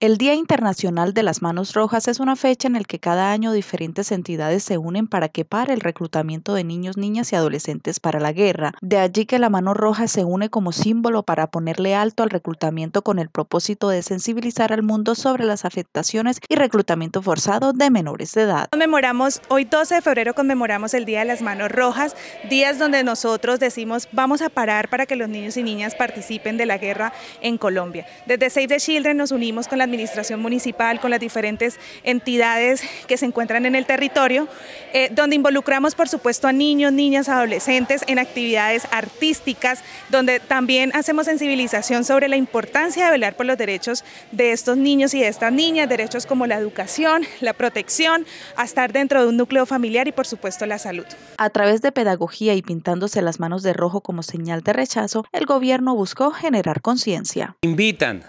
El Día Internacional de las Manos Rojas es una fecha en el que cada año diferentes entidades se unen para que pare el reclutamiento de niños, niñas y adolescentes para la guerra. De allí que la mano roja se une como símbolo para ponerle alto al reclutamiento con el propósito de sensibilizar al mundo sobre las afectaciones y reclutamiento forzado de menores de edad. Conmemoramos, hoy 12 de febrero conmemoramos el Día de las Manos Rojas, días donde nosotros decimos vamos a parar para que los niños y niñas participen de la guerra en Colombia. Desde Save the Children nos unimos con la administración municipal, con las diferentes entidades que se encuentran en el territorio, eh, donde involucramos por supuesto a niños, niñas, adolescentes en actividades artísticas, donde también hacemos sensibilización sobre la importancia de velar por los derechos de estos niños y de estas niñas, derechos como la educación, la protección, a estar dentro de un núcleo familiar y por supuesto la salud. A través de pedagogía y pintándose las manos de rojo como señal de rechazo, el gobierno buscó generar conciencia. Invitan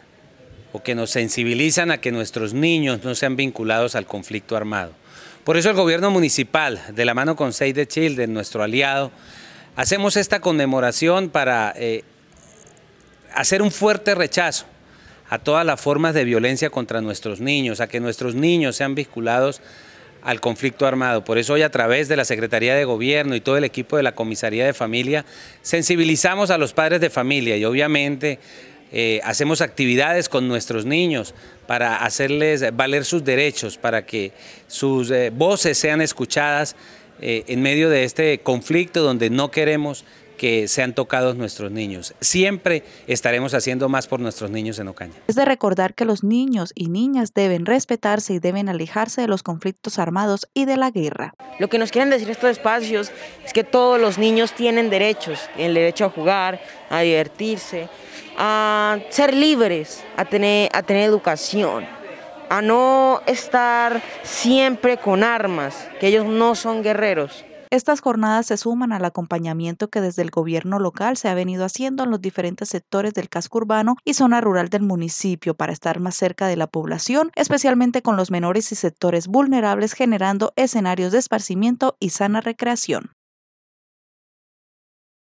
o que nos sensibilizan a que nuestros niños no sean vinculados al conflicto armado. Por eso el gobierno municipal, de la mano con Save the Children, nuestro aliado, hacemos esta conmemoración para eh, hacer un fuerte rechazo a todas las formas de violencia contra nuestros niños, a que nuestros niños sean vinculados al conflicto armado. Por eso hoy a través de la Secretaría de Gobierno y todo el equipo de la Comisaría de Familia sensibilizamos a los padres de familia y obviamente eh, hacemos actividades con nuestros niños para hacerles valer sus derechos, para que sus eh, voces sean escuchadas eh, en medio de este conflicto donde no queremos que sean tocados nuestros niños. Siempre estaremos haciendo más por nuestros niños en Ocaña. Es de recordar que los niños y niñas deben respetarse y deben alejarse de los conflictos armados y de la guerra. Lo que nos quieren decir estos espacios es que todos los niños tienen derechos, el derecho a jugar, a divertirse, a ser libres, a tener, a tener educación, a no estar siempre con armas, que ellos no son guerreros. Estas jornadas se suman al acompañamiento que desde el gobierno local se ha venido haciendo en los diferentes sectores del casco urbano y zona rural del municipio para estar más cerca de la población, especialmente con los menores y sectores vulnerables, generando escenarios de esparcimiento y sana recreación.